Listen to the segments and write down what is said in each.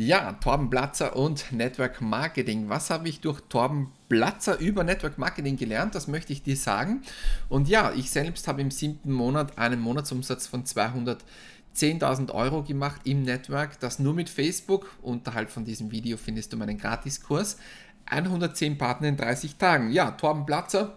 Ja, Torben Platzer und Network Marketing. Was habe ich durch Torben Platzer über Network Marketing gelernt? Das möchte ich dir sagen. Und ja, ich selbst habe im siebten Monat einen Monatsumsatz von 200 10.000 Euro gemacht im Network, das nur mit Facebook. Unterhalb von diesem Video findest du meinen Gratiskurs. 110 Partner in 30 Tagen. Ja, Torben Platzer,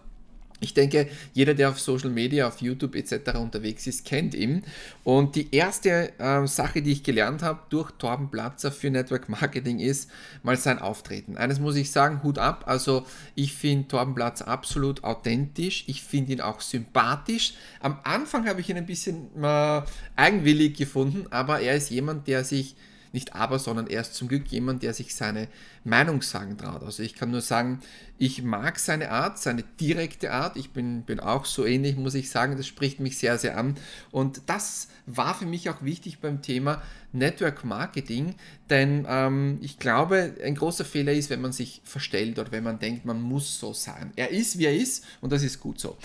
ich denke, jeder, der auf Social Media, auf YouTube etc. unterwegs ist, kennt ihn. Und die erste äh, Sache, die ich gelernt habe durch Torben Platzer für Network Marketing ist mal sein Auftreten. Eines muss ich sagen, Hut ab. Also ich finde Torben Platzer absolut authentisch. Ich finde ihn auch sympathisch. Am Anfang habe ich ihn ein bisschen äh, eigenwillig gefunden, aber er ist jemand, der sich nicht aber, sondern er ist zum Glück jemand, der sich seine Meinung sagen traut. Also ich kann nur sagen, ich mag seine Art, seine direkte Art. Ich bin, bin auch so ähnlich, muss ich sagen. Das spricht mich sehr, sehr an. Und das war für mich auch wichtig beim Thema Network Marketing, denn ähm, ich glaube, ein großer Fehler ist, wenn man sich verstellt oder wenn man denkt, man muss so sein. Er ist, wie er ist und das ist gut so.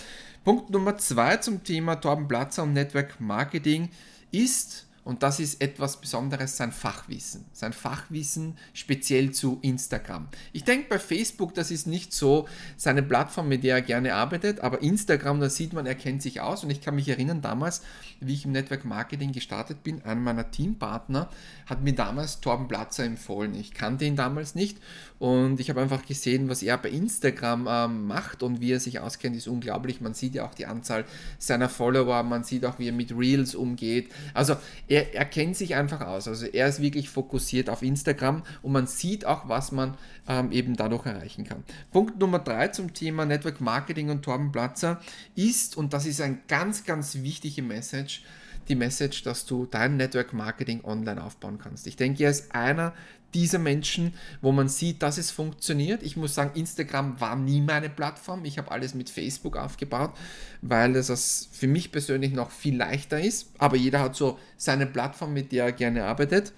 Punkt Nummer zwei zum Thema Torben Platzer und Network Marketing ist und das ist etwas Besonderes, sein Fachwissen. Sein Fachwissen speziell zu Instagram. Ich denke bei Facebook, das ist nicht so seine Plattform, mit der er gerne arbeitet, aber Instagram, da sieht man, er kennt sich aus. Und ich kann mich erinnern, damals, wie ich im Network Marketing gestartet bin, einer meiner Teampartner hat mir damals Torben Platzer empfohlen. Ich kannte ihn damals nicht und ich habe einfach gesehen, was er bei Instagram äh, macht und wie er sich auskennt, ist unglaublich. Man sieht ja auch die Anzahl seiner Follower, man sieht auch, wie er mit Reels umgeht. Also er er, er kennt sich einfach aus. Also er ist wirklich fokussiert auf Instagram und man sieht auch, was man ähm, eben dadurch erreichen kann. Punkt Nummer drei zum Thema Network Marketing und Torben Platzer ist, und das ist ein ganz, ganz wichtige Message, die Message, dass du dein Network Marketing online aufbauen kannst. Ich denke, er ist einer dieser Menschen, wo man sieht, dass es funktioniert. Ich muss sagen, Instagram war nie meine Plattform. Ich habe alles mit Facebook aufgebaut, weil das für mich persönlich noch viel leichter ist. Aber jeder hat so seine Plattform, mit der er gerne arbeitet.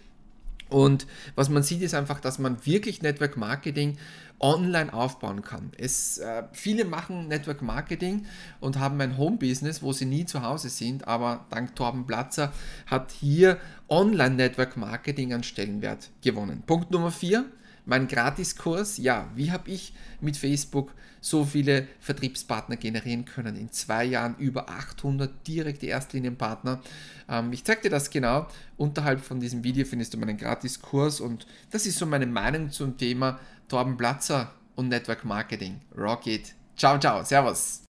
Und was man sieht, ist einfach, dass man wirklich Network Marketing online aufbauen kann. Es, äh, viele machen Network Marketing und haben ein Home-Business, wo sie nie zu Hause sind, aber dank Torben Platzer hat hier Online-Network Marketing an Stellenwert gewonnen. Punkt Nummer 4, mein Gratiskurs, ja, wie habe ich mit Facebook so viele Vertriebspartner generieren können? In zwei Jahren über 800 direkte Erstlinienpartner. Ähm, ich zeige dir das genau. Unterhalb von diesem Video findest du meinen Gratiskurs und das ist so meine Meinung zum Thema Torben Platzer und Network Marketing. Rocket. Ciao, ciao. Servus.